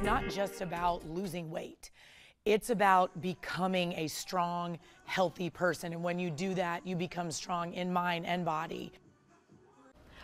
it's not just about losing weight. It's about becoming a strong, healthy person. And when you do that, you become strong in mind and body.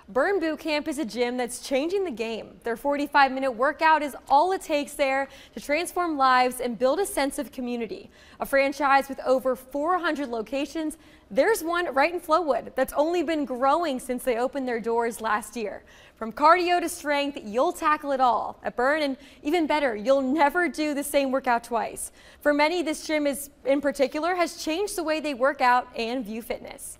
Burn Boot Camp is a gym that's changing the game. Their 45 minute workout is all it takes there to transform lives and build a sense of community. A franchise with over 400 locations, there's one right in Flowwood that's only been growing since they opened their doors last year. From cardio to strength, you'll tackle it all at Burn, and even better, you'll never do the same workout twice. For many, this gym is in particular has changed the way they work out and view fitness.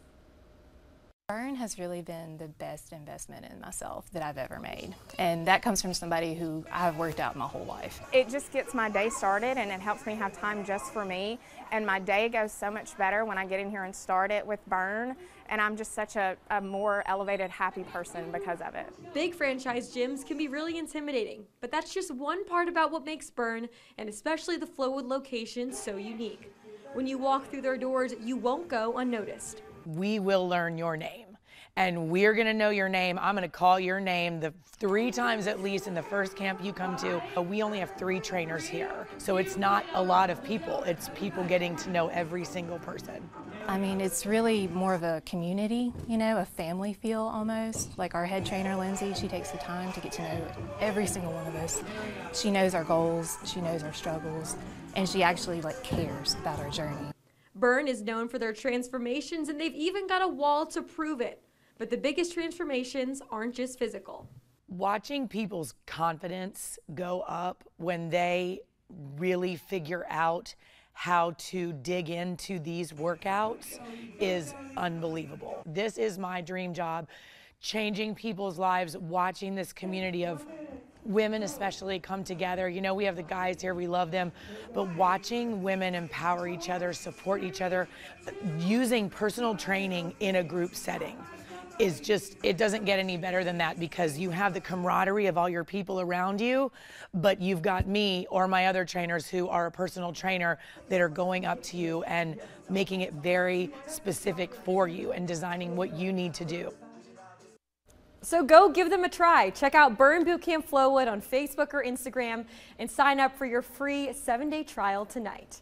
Burn has really been the best investment in myself that I've ever made. And that comes from somebody who I've worked out my whole life. It just gets my day started and it helps me have time just for me. And my day goes so much better when I get in here and start it with Burn. And I'm just such a, a more elevated, happy person because of it. Big franchise gyms can be really intimidating, but that's just one part about what makes Burn, and especially the Flowwood location, so unique. When you walk through their doors, you won't go unnoticed we will learn your name and we're going to know your name. I'm going to call your name the three times at least in the first camp you come to. Uh, we only have three trainers here. So it's not a lot of people. It's people getting to know every single person. I mean, it's really more of a community, you know, a family feel almost. Like our head trainer, Lindsay, she takes the time to get to know every single one of us. She knows our goals, she knows our struggles, and she actually like cares about our journey. Burn is known for their transformations, and they've even got a wall to prove it. But the biggest transformations aren't just physical. Watching people's confidence go up when they really figure out how to dig into these workouts is unbelievable. This is my dream job, changing people's lives, watching this community of women especially come together. You know, we have the guys here, we love them, but watching women empower each other, support each other, using personal training in a group setting is just, it doesn't get any better than that because you have the camaraderie of all your people around you, but you've got me or my other trainers who are a personal trainer that are going up to you and making it very specific for you and designing what you need to do. So go give them a try. Check out Burn Bootcamp Flowwood on Facebook or Instagram and sign up for your free seven day trial tonight.